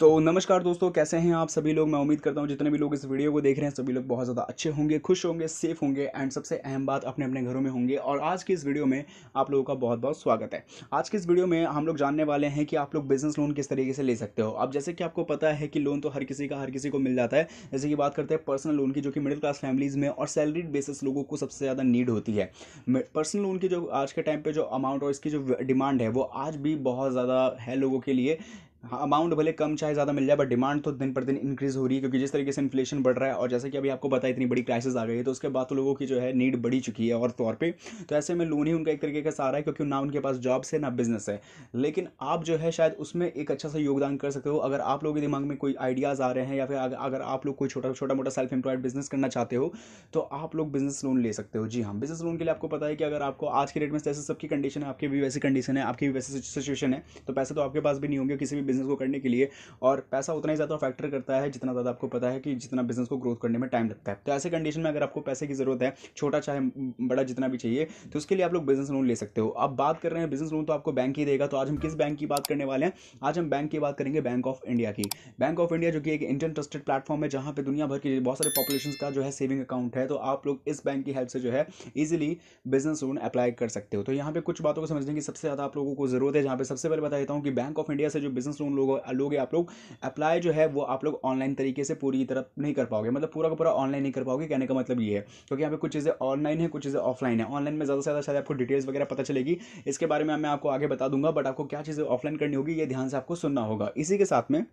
तो नमस्कार दोस्तों कैसे हैं आप सभी लोग मैं उम्मीद करता हूं जितने भी लोग इस वीडियो को देख रहे हैं सभी लोग बहुत ज़्यादा अच्छे होंगे खुश होंगे सेफ होंगे एंड सबसे अहम बात अपने अपने घरों में होंगे और आज की इस वीडियो में आप लोगों का बहुत बहुत स्वागत है आज की इस वीडियो में हम लोग जानने वाले हैं कि आप लोग बिज़नेस लोन किस तरीके से ले सकते हो अब जैसे कि आपको पता है कि लोन तो हर किसी का हर किसी को मिल जाता है जैसे कि बात करते हैं पर्सनल लोन की जो कि मिडिल क्लास फैमिलीज़ में और सैलरीड बेसिस लोगों को सबसे ज़्यादा नीड होती है पर्सनल लोन की जो आज के टाइम पर जो अमाउंट और इसकी जो डिमांड है वो आज भी बहुत ज़्यादा है लोगों के लिए अमाउंट हाँ, भले कम चाहे ज़्यादा मिल जाए बट डिमांड तो दिन पर दिन इंक्रीज़ हो रही है क्योंकि जिस तरीके से इन्फ्लेशन बढ़ रहा है और जैसे कि अभी आपको बताया इतनी बड़ी क्राइसिस आ गई है तो उसके बाद तो लोगों की जो है नीड बढ़ी चुकी है और तौर पर तो ऐसे में लोन ही उनका एक तरीके का सहारा है क्योंकि ना उनके पास जॉब्स है ना बिजनेस है लेकिन आप जो है शायद उसमें एक अच्छा सा योगदान कर सकते हो अगर आप लोगों के दिमाग में कोई आइडियाज़ आ रहे हैं या फिर अगर आप लोग कोई छोटा छोटा मोटा सेल्फ एम्प्लॉयड बिजनेस करना चाहते हो तो आप लोग बिजनेस लोन ले सकते हो जी हाँ बिजनेस लोन के लिए आपको पता है कि अगर आपको आज के डेट में जैसे सबकी कंडीशन है आपकी भी वैसी कंडीशन है आपकी भी वैसी सिचुएशन है तो पैसे तो आपके पास भी नहीं होंगे किसी भी बिज़नेस को करने के लिए और पैसा उतना ही ज़्यादा फैक्टर करता है जितना ज़्यादा आपको पता है कि जितना बिज़नेस को ग्रोथ करने में टाइम लगता है तो ऐसे कंडीशन में अगर आपको पैसे की ज़रूरत है छोटा चाहे बड़ा जितना भी चाहिए तो उसके लिए आप लोग बिज़नेस लोन ले सकते हो अब बात कर रहे हैं बिज़नेस लोन तो आपको बैंक ही देगा तो आज हम किस बैंक की बात करने वाले हैं आज हम बैंक की बात करेंगे बैंक ऑफ इंडिया की बैंक ऑफ इंडिया जो कि एक इंडियन ट्रस्टेड प्लेटफॉर्म है जहाँ पर दुनिया भर के बहुत सारे पॉपुलेशन का जो है सेविंग अकाउंट है तो आप लोग इस बैंक की हेल्प से जो है ईजिली बिजनेस लोन अप्लाई कर सकते हो तो यहाँ पे कुछ बातों को समझने की सबसे ज़्यादा आप लोगों को जरूरत है जहाँ पे सबसे पहले बता देता हूँ कि बैंक ऑफ इंडिया से जो बिजनेस चांस उन लोग लोगे आप लोग अप्लाई जो है वो आप लोग ऑनलाइन तरीके से पूरी तरफ नहीं कर पाओगे मतलब पूरा का पूरा ऑनलाइन नहीं कर पाओगे कहने का मतलब ये है क्योंकि यहाँ पे कुछ चीज़ें ऑनलाइन है कुछ चीज़ें ऑफलाइन है ऑनलाइन में ज़्यादा से ज़्यादा शायद आपको डिटेल्स वगैरह पता चलेगी इसके बारे में मैं आपको आगे बता दूंगा बट आपको क्या चीज़ें ऑफलाइन करनी होगी ये ध्यान से आपको सुनना होगा इसी के साथ में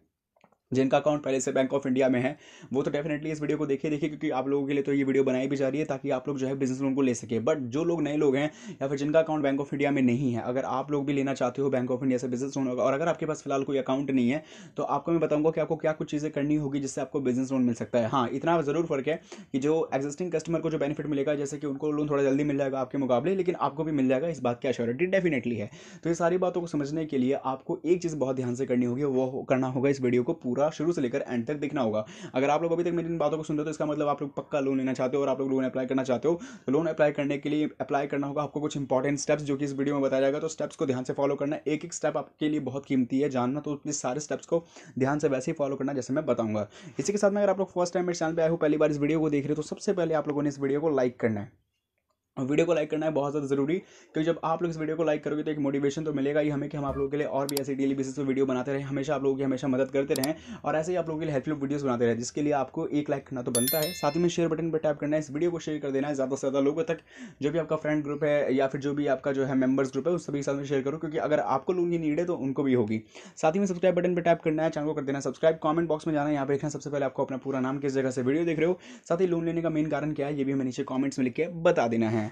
जिनका अकाउंट पहले से बैंक ऑफ इंडिया में है वो तो डेफिनेटली इस वीडियो को देखिए देखिए क्योंकि आप लोगों के लिए तो ये वीडियो बनाई भी जा रही है ताकि आप लोग जो है बिजनेस लोन को ले सके बट जो लोग नए लोग हैं या फिर जिनका अकाउंट बैंक ऑफ इंडिया में नहीं है अगर आप लोग भी लेना चाहते हो बैंक ऑफ इंडिया से बिजनेस लोन और अगर आपके पास फिलहाल कोई अकाउंट नहीं है तो आपको मैं बताऊंगा कि आपको क्या कुछ चीज़ें करनी होगी जिससे आपको बिजनेस लोन मिल सकता है हाँ इतना ज़रूर फर्क है कि जो एक्जिस्टिंग कस्टमर को जो बेनिफिट मिलेगा जैसे कि उनको लोन थोड़ा जल्दी मिल जाएगा आपके मुकाबले लेकिन आपको भी मिल जाएगा इस बात की अश्योरिटी डेफिनेटली है तो ये सारी बातों को समझने के लिए आपको एक चीज़ बहुत ध्यान से करनी होगी वो करना होगा इस वीडियो को पूरा पूरा शुरू से लेकर एंड तक देखना होगा अगर आप लोग अभी तक मेरी इन बातों को सुनते हो तो इसका मतलब आप लोग पक्का लोन लेना चाहते हो और आप लोग लोन अप्लाई करना चाहते हो तो लोन अप्लाई करने के लिए अप्लाई करना होगा आपको कुछ इंपॉर्टेंट स्टेप्स जो कि इस वीडियो में बताया जाएगा तो स्टेप्स को ध्यान से फॉलो करना एक एक स्टेप आपके लिए बहुत कीमती है जानना तो प्लीज़ सारे स्टेप्स को ध्यान से वैसे ही फॉलो करना जैसे मैं बताऊंगा इसी के साथ में अगर आप लोग फर्स्ट टाइम मेरे चैनल पर आए हो पहली बार इस वीडियो को देख रहे हो तो सबसे पहले आप लोगों ने इस वीडियो को लाइक करना है और वीडियो को लाइक करना है बहुत ज़्यादा ज़रूरी क्योंकि जब आप लोग इस वीडियो को लाइक करोगे तो एक मोटिवेशन तो मिलेगा ही हमें कि हम आप लोगों के लिए और भी ऐसे डेली बेसिस पर वीडियो बनाते रहें हमेशा आप लोगों की हमेशा मदद करते रहें और ऐसे ही आप लोगों के लिए हेल्पफुल वीडियोस बनाते रहें जिसके लिए आपको एक लाइक करना तो बनता है साथ ही में शेयर बटन पर टैप करना है इस वीडियो को शेयर कर देना है ज़्यादा से ज़्यादा लोगों तक जो भी आपका फ्रेंड ग्रुप है या फिर जो भी आपका जो है मेम्बर्स ग्रुप है उस सभी के साथ में शेयर करो क्योंकि अगर आपको लोगों की नीड है तो उनको भी होगी साथ ही में सब्सक्राइब बटन पर टैप करना है चैनल को कर देना सब्सक्राइब कॉमेंट बॉक्स में जाना है यहाँ पर देखना सबसे पहले आपको अपना पूरा नाम किस जगह से वीडियो देख रहे हो साथ ही लोन लेने का मेन कारण क्या है ये भी हमें नीचे कॉमेंट्स में लिख के बता देना है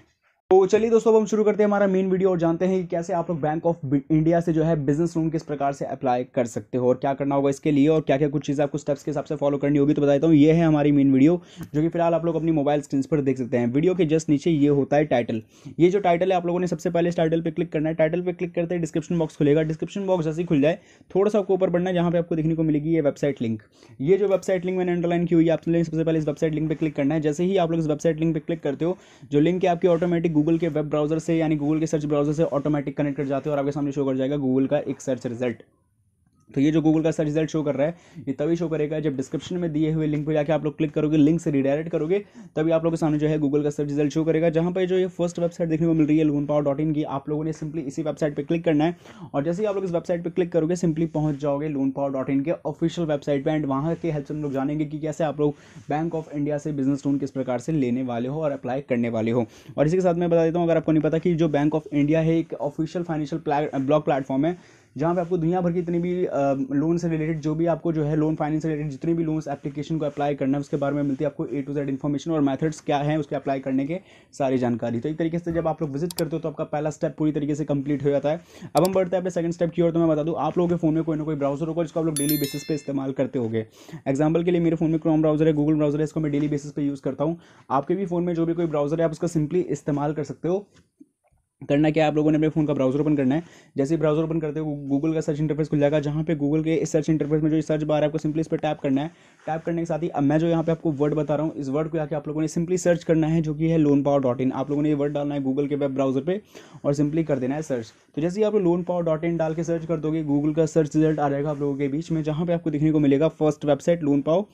तो चलिए दोस्तों अब हम शुरू करते हैं हमारा मेन वीडियो और जानते हैं कि कैसे आप लोग बैंक ऑफ इंडिया से जो है बिजनेस लोन किस प्रकार से अप्लाई कर सकते हो और क्या करना होगा इसके लिए और क्या क्या कुछ चीज़ें आपको स्टेप्स के हिसाब से फॉलो करनी होगी तो बताता हूँ ये है हमारी मेन वीडियो जो कि फिलहाल आप लोग अपनी मोबाइल स्क्रीन पर देख सकते हैं वीडियो के जस्ट नीचे ये होता है टाइटल ये जो टाइटल है आप लोगों ने सबसे पहले इस टाइटल पर क्लिक करना है टाइटल पर क्लिक करते हैं डिस्क्रिप्शन बॉक्स खुलेगा डिस्क्रिप्शन बॉक्स जैसे ही खुल जाए थोड़ा सा आपको ऊपर बढ़ना है जहाँ पर आपको देखने को मिलेगी ये वेबसाइट लिंक ये जो वेबसाइट लिंक मैंने अंडरलाइन की हुई है आपने सबसे पहले इस वेबसाइट लिंक पर क्लिक करना है जैसे ही आप लोग इस वेबसाइट लिंक पर क्लिक करते हो जो लिंक है आपकी ऑटोमेटिक गूगल के वेब ब्राउजर से यानी गूगल के सर्च ब्राउजर से ऑटोमेटिक कनेक्ट कर जाते हैं और आपके सामने शो कर जाएगा गूगल का एक सर्च रिजल्ट तो ये जो गूगल का सर्च रिजल्ट शो कर रहा है ये तभी शो करेगा जब डिस्क्रिप्शन में दिए हुए लिंक पे जाके आप लोग क्लिक करोगे लिंक से रिडायरेक्ट करोगे तभी आप लोगों के सामने जो है गूगल का सर्च रिजल्ट शो करेगा जहाँ पे जो ये फर्स्ट वेबसाइट देखने को मिल रही है लून पावर डॉट इन की आप लोगों ने सिंपली इसी वेबसाइट पर क्लिक करना है और जैसे ही आप लोग इस वेबसाइट पर क्लिक करोगे सिंपली पहुँच जाओगे लोन पावर डॉट इन के ऑफिशियल वेबसाइट पर एंड वहाँ के हेल्प से हम लोग जानेंगे कि कैसे आप लोग बैंक ऑफ इंडिया से बिजनेस लोन किस प्रकार से लेने वाले हो और अप्लाई करने वाले हो और इसी के साथ मैं बता देता हूँ अगर आपको नहीं पता कि जो बैंक ऑफ इंडिया है एक ऑफिशियल फाइनेंशियल ब्लॉक प्लेटफॉर्म है जहाँ पे आपको दुनिया भर की जितनी भी लोन से रिलेटेड जो भी आपको जो है लोन फाइनेंस से रिलेटेड जितनी भी लोन्स एप्लीकेशन को अप्लाई करना है उसके बारे में मिलती है आपको ए टू जेड इन्फॉर्मेशन और मैथड्स क्या है उसके अप्लाई करने के सारी जानकारी तो एक तरीके से जब आप लोग विजिट करते हो तो आपका पहला स्टेप पूरी तरीके से कंप्लीट हो जाता है अब हम बढ़ते हैं अपने सेकंड स्टेप की ओर तो मैं बता दूँ आप लोगों के फोन में कोई ना कोई ब्राउजर होगा जिसको आप लोग डेली बेसिस पे इस्तेमाल करते हो एग्जाम्पल के लिए मेरे फोन में क्रोम ब्राउजर है गूगल ब्राउजर है इसको मैं डेली बेसिस पर यूज़ करता हूँ आपके भी फोन में जो भी कोई ब्राउजर है आप उसका सिंपली इस्तेमाल कर सकते हो करना क्या आप लोगों ने अपने फ़ोन का ब्राउजर ओपन करना है जैसे ब्राउजर ओपन करते हो गूगल का सर्च इंटरफेस खुल जाएगा जहाँ पे गूगल के इस सर्च इंटरफेस में जो सर्च बार है आपको सिंपली इस पर टैप करना है टैप करने के साथ ही अब मैं जो यहाँ पे आपको वर्ड बता रहा हूँ इस वर्ड को जाकर आप लोगों ने सिंपली सर्च करना है जो कि है लोन पावर डॉट इन आप लोगों ने ये वर्ड डालना है गूगल के वेब ब्राउजर पर और सिंपली कर देना है सर्च तो जैसे ही आप लोन पावर डॉट इन डाल के सर्च कर दोगे गूगल का सर्च रिजल्ट आ जाएगा आप लोगों के बीच में जहाँ पर आपको देखने को मिलेगा फर्स्ट वेबसाइट लोन पाओ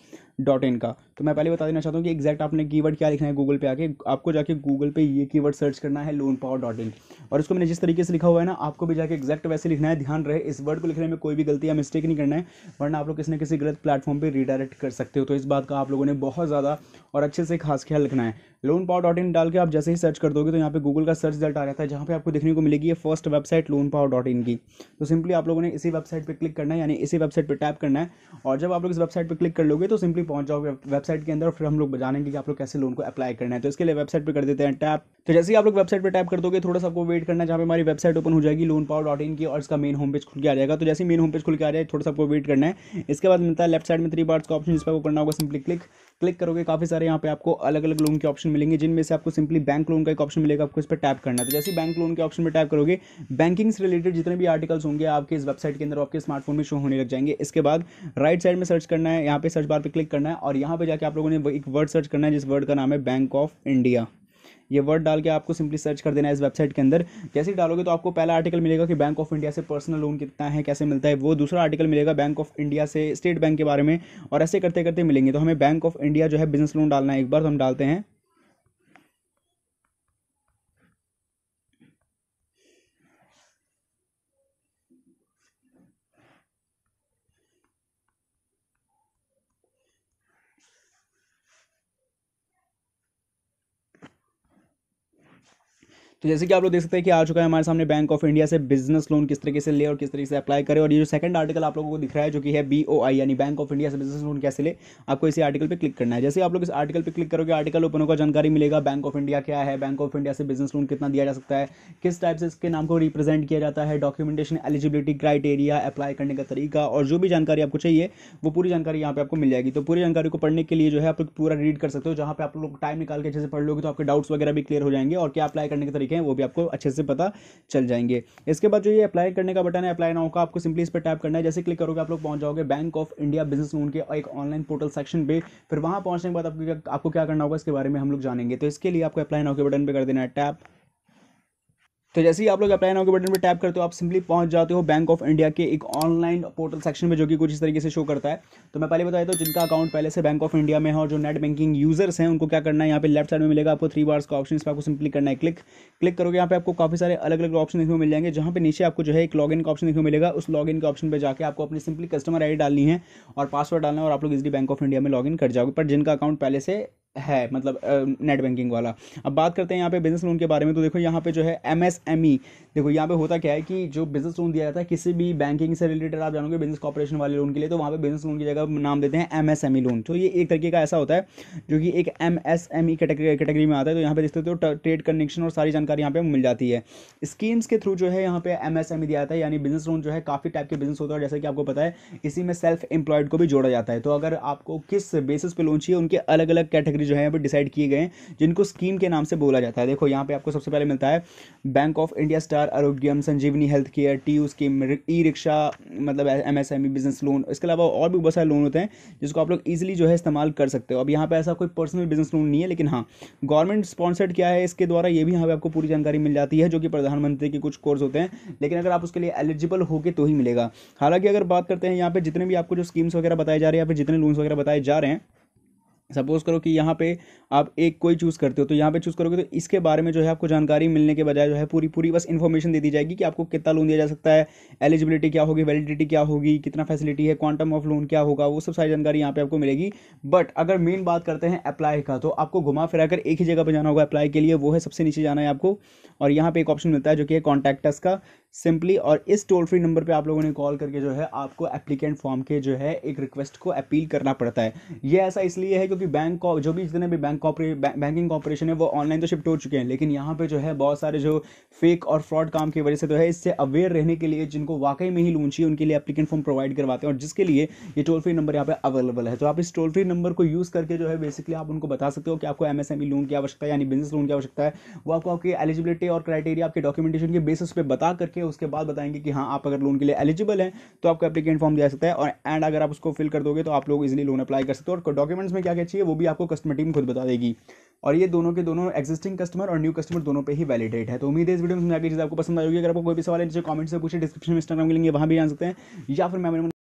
डॉट इन का तो मैं पहले बता देना चाहता हूँ कि एग्जैक्ट आपने कीवर्ड क्या लिखना है गूगल पे आके आपको जाके गूगल पे ये कीवर्ड सर्च करना है लोन पावर डॉट इन और इसको मैंने जिस तरीके से लिखा हुआ है ना आपको भी जाके एग्जैक्ट वैसे लिखना है ध्यान रहे इस वर्ड को लिखने में कोई भी गलती या मिस्टेक नहीं करना है वरना आप लोग किसी न किसी गलत प्लेटफॉर्म पर रिडायरेक्ट कर सकते हो तो इस बात का आप लोगों ने बहुत ज़्यादा और अच्छे से खास ख्याल रखना है लोन पावर डॉट इन डाल के आप जैसे ही सर्च कर दोगे तो यहाँ पे गूगल का सर्च रिजल्ट आ रहा है जहाँ पे आपको देखने को मिलेगी ये first website loan power dot in की तो सिंपली आप लोगों ने इसी वेबसाइट पे क्लिक करना है यानी इसी वेबसाइट पे टैप करना है और जब आप लोग इस वेबसाइट पे क्लिक कर लोगे तो सिंपली पहुंच जाओगे वेबसाइट के अंदर और फिर हम लोग जानेंगे कि आप लोग कैसे लोन को अप्लाई करना है तो इसके लिए वेबसाइट पर कर देते हैं टैप तो जैसे ही आप लोग वेबसाइट पर टैप कर दोगे थोड़ा सा आपको वेट करना है जहाँ पर हमारी वेबसाइट ओपन हो जाएगी लोन पावर डॉट इन की और इसका मेन होम पेज खुल के आ जाएगा तो जैसे ही मेन होम पेज खुल के आ जाए थोड़ा सा आपको वेट करना है इसके बाद मिलता है लेफ्ट साइड में थ्री पार्ट्स का ऑप्शन जिस पर आपको करना होगा सिंपली क्लिक क्लिक करोगे काफ़ी सारे यहाँ पे आपको अलग अलग लोन के ऑप्शन मिलेंगे जिनमें से आपको सिंपली बैंक लोन का एक ऑप्शन मिलेगा आपको इस पर टैप करना है तो जैसे बैंक लोन के ऑप्शन में टैप करोगे बैंकिंग से रिलेटेड जितने भी आर्टिकल्स होंगे आपके इस वेबसाइट के अंदर आपके स्मार्टफोन में शो होने लग जाएंगे इसके बाद राइट साइड में सर्च करना है यहाँ पे सर्च बार पर क्लिक करना है और यहाँ पर जाकर आप लोगों ने एक वर्ड सर्च करना है जिस वर्ड का नाम है बैंक ऑफ इंडिया ये वर्ड डाल के आपको सिंपली सर्च कर देना है इस वेबसाइट के अंदर जैसे ही डालोगे तो आपको पहला आर्टिकल मिलेगा कि बैंक ऑफ इंडिया से पर्सनल लोन कितना है कैसे मिलता है वो दूसरा आर्टिकल मिलेगा बैंक ऑफ इंडिया से स्टेट बैंक के बारे में और ऐसे करते करते मिलेंगे तो हमें बैंक ऑफ इंडिया जो है बिजनेस लोन डालना है एक बार तो हम डालते हैं तो जैसे कि आप लोग देख सकते हैं कि आ चुका है हमारे सामने बैंक ऑफ इंडिया से बिजनेस लोन किस तरीके से ले और किस तरीके से अप्लाई करें और ये जो सेकंड आर्टिकल आप लोगों को दिख रहा है जो कि है बी यानी बैंक ऑफ इंडिया से बिजनेस लोन कैसे ले आपको इसी आर्टिकल पर क्लिक करना है जैसे आप लोग इस आर्टिकल पर क्लिक करोगे आर्टिकल ओपन होगा जानकारी मिलेगा बैंक ऑफ इंडिया क्या है बैंक ऑफ इंडिया से बिजनेस लोन कितना दिया जा सकता है किस टाइप से इसके नाम को रिप्रेजेंट किया जाता है डॉक्यूमेंटेशन एलिजिबिलिटी क्राइटेरिया अप्लाई करने का तरीका और जो भी जानकारी आपको चाहिए वो पूरी जानकारी यहाँ पर आपको मिल जाएगी तो पूरी जानकारी को पढ़ने के लिए जो है आप लोग पूरा रीड कर सकते हो जहाँ पे आप लोग टाइम निकाल के अच्छे से पढ़ लोगे तो आपके डाउट्स वगैरह भी क्लियर हो जाएंगे और क्या अप्लाई करने का तरीके तरीके हैं वो भी आपको अच्छे से पता चल जाएंगे इसके बाद जो ये अप्लाई करने का बटन है अप्लाई नाउ का आपको सिंपली इस पर टैप करना है जैसे क्लिक करोगे आप लोग पहुंच जाओगे bank of India business loan के एक ऑनलाइन पोर्टल सेक्शन पे फिर वहाँ पहुँचने के बाद आपको आपको क्या करना होगा इसके बारे में हम लोग जानेंगे तो इसके लिए आपको अप्लाई नाउ के बटन पर कर देना है टैप तो जैसे ही आप लोग अप्लाई नाउ के बटन पर टैप करते हो आप सिंपली पहुंच जाते हो बैंक ऑफ इंडिया के एक ऑनलाइन पोर्टल सेक्शन में जो कि कुछ इस तरीके से शो करता है तो मैं पहले बताया तो जिनका अकाउंट पहले से बैंक ऑफ इंडिया में है और जो नेट बैंकिंग यूजर्स हैं उनको क्या करना है यहाँ पे लेफ्ट साइड में मिलेगा आपको थ्री बार्स का ऑप्शन इस पर आपको सिंपली करना है क्लिक क्लिक करोगे यहाँ पे आपको काफी सारे अलग अलग ऑप्शन देखने को मिल जाएंगे जहाँ पे नीचे आपको जो है एक लॉग का ऑप्शन देखने को मिलेगा उस लॉग के ऑप्शन पर जाकर आपको अपनी सिंपली कस्टमर आई डालनी है और पासवर्ड डालना है और आप लोग इजली बैंक ऑफ इंडिया में लॉग कर जाओगे पर जिनका अकाउंट पहले से है मतलब नेट बैंकिंग वाला अब बात करते हैं यहाँ पे बिज़नेस लोन के बारे में तो देखो यहाँ पे जो है एम एस एम ई देखो यहाँ पे होता क्या है कि जो बिज़नेस लोन दिया जाता है किसी भी बैंकिंग से रिलेटेड आप जानोगे बिज़नेस कॉपरेशन वाले लोन के लिए तो वहाँ पे बिज़नेस लोन की जगह नाम देते हैं M S M E loan तो ये एक तरीके का ऐसा होता है जो कि एक M S M E category में आता है तो यहाँ पर देखते हो ट्रेड कनेक्शन और सारी जानकारी यहाँ पर मिल जाती है स्कीम्स के थ्रू जो है यहाँ पे एम एस एम ई दिया जाता है यानी बिज़नेस लोन जो है काफ़ी टाइप के बिज़नेस होता है जैसे कि आपको पता है इसी में सेल्फ एम्प्लॉयड को भी जोड़ा जाता है तो अगर आपको किस बेसिस पे लोन चाहिए उनके अलग अलग कैटेगरी जो है वो डिसाइड किए गए हैं जिनको स्कीम के नाम से बोला जाता है देखो यहाँ पे आपको सबसे पहले मिलता है bank of India star Arogyam Sanjeevani health care T U scheme e rickshaw मतलब M S M E business loan इसके अलावा और भी बहुत सारे लोन होते हैं जिसको आप लोग ईजिली जो है इस्तेमाल कर सकते हो अब यहाँ पर ऐसा कोई पर्सनल बिजनेस लोन नहीं है लेकिन हाँ गवर्नमेंट स्पॉन्सर्ड क्या है इसके द्वारा ये भी यहाँ पर आपको पूरी जानकारी मिल जाती है जो कि प्रधानमंत्री के कुछ कोर्स होते हैं लेकिन अगर आप उसके लिए एलिजिबल होगे तो ही मिलेगा हालांकि अगर बात करते हैं यहाँ पर जितने भी आपको जो स्कीम्स वगैरह बताए जा रहे हैं या फिर जितने लोन्स वगैरह बताए जा रहे हैं सपोज़ करो कि यहाँ पे आप एक कोई चूज़ करते हो तो यहाँ पे चूज़ करोगे तो इसके बारे में जो है आपको जानकारी मिलने के बजाय जो है पूरी पूरी बस इन्फॉर्मेशन दे दी जाएगी कि आपको कितना लोन दिया जा सकता है एलिजिबिलिटी क्या होगी वैलिडिटी क्या होगी कितना फैसिलिटी है क्वांटम ऑफ लोन क्या होगा वो सब सारी जानकारी यहाँ पर आपको मिलेगी बट अगर मेन बात करते हैं अप्लाई का तो आपको घुमा फिरा कर एक ही जगह पर जाना होगा अप्लाई के लिए वो है सबसे नीचे जाना है आपको और यहाँ पर एक ऑप्शन मिलता है जो कि है कॉन्टैक्टस का सिंपली और इस टोल फ्री नंबर पे आप लोगों ने कॉल करके जो है आपको एप्लीकेंट फॉर्म के जो है एक रिक्वेस्ट को अपील करना पड़ता है ये ऐसा इसलिए है कि क्योंकि बैंक जो भी जितने भी बैंक कॉपरे बैंकिंग कॉपरेशन है वो ऑनलाइन तो शिफ्ट हो चुके हैं लेकिन यहाँ पर जो है बहुत सारे जो फेक और फ्रॉड काम की वजह से तो है इससे अवेयर रहने के लिए जिनको वाकई में ही लोन चाहिए उनके लिए एप्लीकेंट फॉर्म प्रोवाइड करवाते हैं और जिसके लिए ये टोल फ्री नंबर यहाँ पर अवेलेबल है तो आप इस टोल फ्री नंबर को यूज़ करके जो है बेसिकली आप उनको बता सकते हो कि आपको एम लोन e की आवश्यकता है यानी बिजनेस लोन की आवश्यकता है वो आपको आपकी एलिजिबिलिटी और क्राइटेरिया आपके डॉक्यूमेंटेशन के बेसिस पे बता करके उसके बाद बताएंगे कि हाँ आप अगर लोन के लिए एलिजिबल हैं तो आपको एप्लीकेंट फॉर्म दिया सकता है और एंड अगर आप उसको फिल कर दोगे तो आप लोग इजिली लोन अप्लाई कर सकते हो और डॉक्यूमेंट्स में क्या क्या चाहिए वो भी आपको कस्टमर टीम खुद बता देगी और ये दोनों के दोनों एक्जिस्टिंग कस्टमर और न्यू कस्टमर दोनों पे ही वैलिडेट है तो उम्मीद है इस वीडियो में समझ आ चीज़ आपको पसंद आएगी अगर आपको कोई भी सवाल है नीचे कमेंट से पूछे डिस्क्रिप्शन में इंस्टाग्राम के लेंगे वहाँ भी आ सकते हैं या फिर मैं